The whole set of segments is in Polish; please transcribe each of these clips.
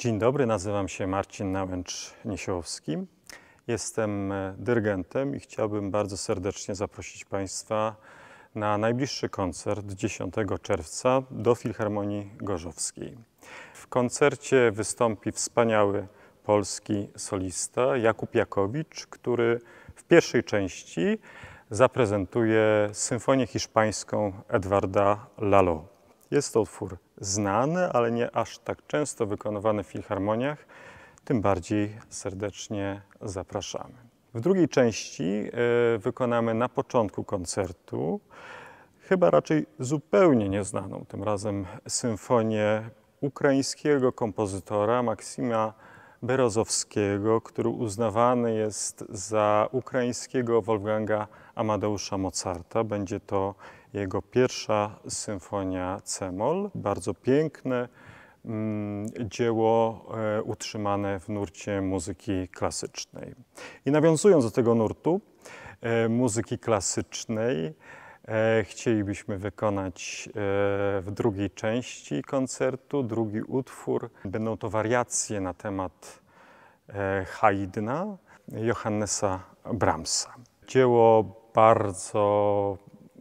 Dzień dobry, nazywam się Marcin Nałęcz-Niesiołowski. Jestem e, dyrygentem i chciałbym bardzo serdecznie zaprosić Państwa na najbliższy koncert 10 czerwca do Filharmonii Gorzowskiej. W koncercie wystąpi wspaniały polski solista Jakub Jakowicz, który w pierwszej części zaprezentuje symfonię hiszpańską Edwarda Lalo. Jest to utwór znany, ale nie aż tak często wykonywany w filharmoniach. Tym bardziej serdecznie zapraszamy. W drugiej części e, wykonamy na początku koncertu chyba raczej zupełnie nieznaną tym razem symfonię ukraińskiego kompozytora Maksima Berozowskiego, który uznawany jest za ukraińskiego Wolfganga Amadeusza Mozarta. Będzie to jego pierwsza symfonia Cemol. Bardzo piękne mm, dzieło e, utrzymane w nurcie muzyki klasycznej. I nawiązując do tego nurtu e, muzyki klasycznej, e, chcielibyśmy wykonać w drugiej części koncertu drugi utwór. Będą to wariacje na temat Haydna Johannesa Brahmsa. Dzieło bardzo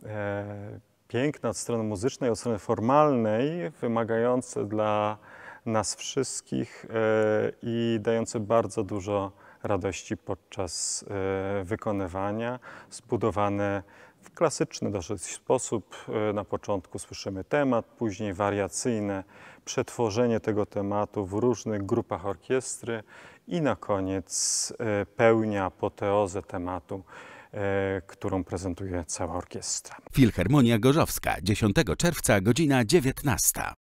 E, piękne od strony muzycznej, od strony formalnej, wymagające dla nas wszystkich e, i dające bardzo dużo radości podczas e, wykonywania, zbudowane w klasyczny dosyć sposób. Na początku słyszymy temat, później wariacyjne przetworzenie tego tematu w różnych grupach orkiestry i na koniec pełnia apoteozę tematu E, którą prezentuje cała orkiestra. Filharmonia Gorzowska, 10 czerwca, godzina 19.